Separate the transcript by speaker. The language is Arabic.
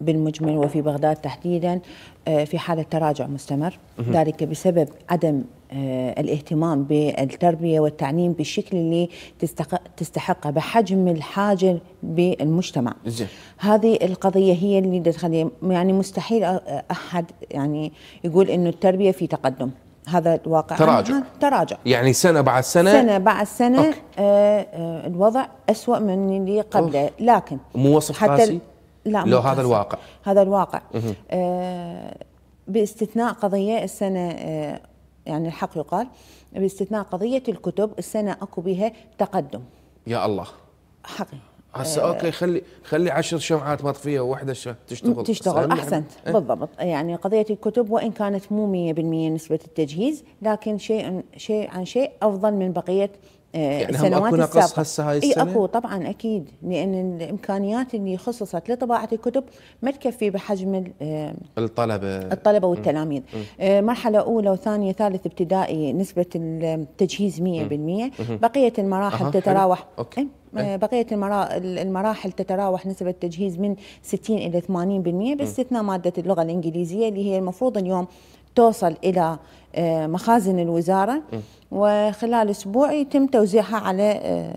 Speaker 1: بالمجمل وفي بغداد تحديدا آه، في حالة تراجع مستمر ذلك بسبب عدم آه، الاهتمام بالتربية والتعليم بالشكل اللي تستحقه بحجم الحاجة بالمجتمع هذه القضية هي اللي تخلي يعني مستحيل أحد يعني يقول أنه التربية في تقدم هذا الواقع تراجع تراجع يعني سنه بعد سنه سنه بعد سنه آه آه الوضع اسوا من اللي قبله لكن مو وصف قاسي لا لو هذا الواقع هذا الواقع آه باستثناء قضيه السنه آه يعني الحق يقال باستثناء قضيه الكتب السنه اكو بها تقدم يا الله حقيقي هسه آه، اوكي خلي خلي عشر شمعات مطفيه وواحده تشتغل تشتغل احسنت أه؟ بالضبط يعني قضيه الكتب وان كانت مو 100% نسبه التجهيز لكن شيء شيء عن شيء افضل من بقيه آه، يعني السنوات هم اكو نقص هسه هاي السنه؟ اي اكو طبعا اكيد لان الامكانيات اللي خصصت لطباعه الكتب ما تكفي بحجم آه، الطلبه الطلبه والتلاميذ مم. آه، مرحله اولى وثانيه ثالث ابتدائي نسبه التجهيز 100% بقيه المراحل تتراوح أوكي. إيه، إيه. بقية المراحل تتراوح نسبة التجهيز من 60 إلى 80% باستثناء مادة اللغة الإنجليزية اللي هي المفروض اليوم توصل إلى مخازن الوزارة وخلال اسبوع يتم توزيعها على آه،